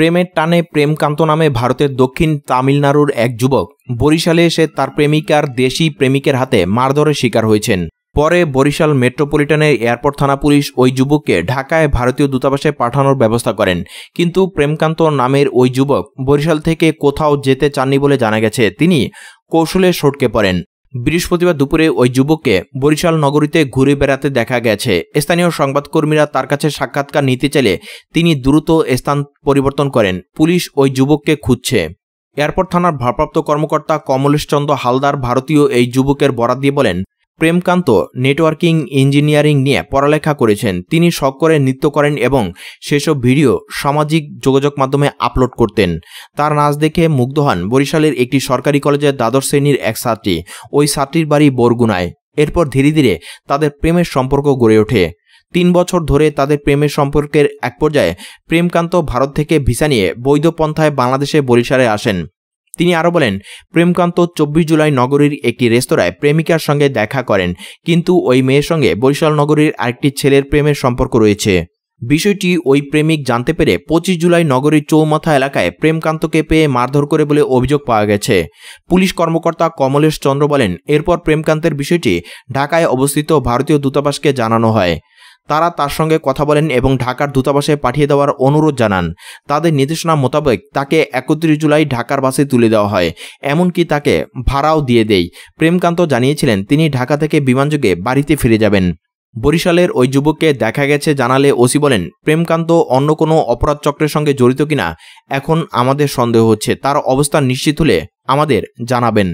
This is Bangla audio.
প্রেমের টানে প্রেমকান্ত নামে ভারতের দক্ষিণ তামিলনাড়ুর এক যুবক বরিশালে এসে তার প্রেমিকার দেশি প্রেমিকের হাতে মারধরের শিকার হয়েছেন পরে বরিশাল মেট্রোপলিটনের এয়ারপোর্ট থানা পুলিশ ওই যুবককে ঢাকায় ভারতীয় দূতাবাসে পাঠানোর ব্যবস্থা করেন কিন্তু প্রেমকান্ত নামের ওই যুবক বরিশাল থেকে কোথাও যেতে চাননি বলে জানা গেছে তিনি কৌশলে সটকে পড়েন বৃহস্পতিবার দুপুরে ওই যুবককে বরিশাল নগরীতে ঘুরে বেড়াতে দেখা গেছে স্থানীয় সংবাদকর্মীরা তার কাছে সাক্ষাৎকার নিতে চাইলে তিনি দ্রুত স্থান পরিবর্তন করেন পুলিশ ওই যুবককে খুঁজছে এয়ারপোর্ট থানার ভারপ্রাপ্ত কর্মকর্তা কমলেশ চন্দ্র হালদার ভারতীয় এই যুবকের বরাত দিয়ে বলেন প্রেমকান্ত নেটওয়ার্কিং ইঞ্জিনিয়ারিং নিয়ে পড়ালেখা করেছেন তিনি শখ করে নৃত্য করেন এবং সেসব ভিডিও সামাজিক যোগাযোগ মাধ্যমে আপলোড করতেন তার নাচ দেখে মুগ্ধ হন বরিশালের একটি সরকারি কলেজের দ্বাদশ শ্রেণীর এক ছাত্রী ওই ছাত্রীর বাড়ি বরগুনায় এরপর ধীরে ধীরে তাদের প্রেমের সম্পর্ক গড়ে ওঠে তিন বছর ধরে তাদের প্রেমের সম্পর্কের এক পর্যায়ে প্রেমকান্ত ভারত থেকে ভিসা নিয়ে বৈধ পন্থায় বাংলাদেশে বরিশালে আসেন তিনি আরও বলেন প্রেমকান্ত চব্বিশ জুলাই নগরীর একটি রেস্তোরাঁয় প্রেমিকার সঙ্গে দেখা করেন কিন্তু ওই মেয়ের সঙ্গে বরিশাল নগরীর আরেকটি ছেলের প্রেমের সম্পর্ক রয়েছে বিষয়টি ওই প্রেমিক জানতে পেরে পঁচিশ জুলাই নগরীর চৌমাথা এলাকায় প্রেমকান্তকে পেয়ে মারধর করে বলে অভিযোগ পাওয়া গেছে পুলিশ কর্মকর্তা কমলেশ চন্দ্র বলেন এরপর প্রেমকান্তের বিষয়টি ঢাকায় অবস্থিত ভারতীয় দূতাবাসকে জানানো হয় তারা তার সঙ্গে কথা বলেন এবং ঢাকার দূতাবাসে পাঠিয়ে দেওয়ার অনুরোধ জানান তাদের নির্দেশনা মোতাবেক তাকে একত্রিশ জুলাই ঢাকার বাসে তুলে দেওয়া হয় এমনকি তাকে ভাড়াও দিয়ে দেয় প্রেমকান্ত জানিয়েছিলেন তিনি ঢাকা থেকে বিমানযোগে বাড়িতে ফিরে যাবেন বরিশালের ওই যুবককে দেখা গেছে জানালে ওসি বলেন প্রেমকান্ত অন্য কোনো অপরাধ চক্রের সঙ্গে জড়িত কিনা এখন আমাদের সন্দেহ হচ্ছে তার অবস্থান নিশ্চিত হলে আমাদের জানাবেন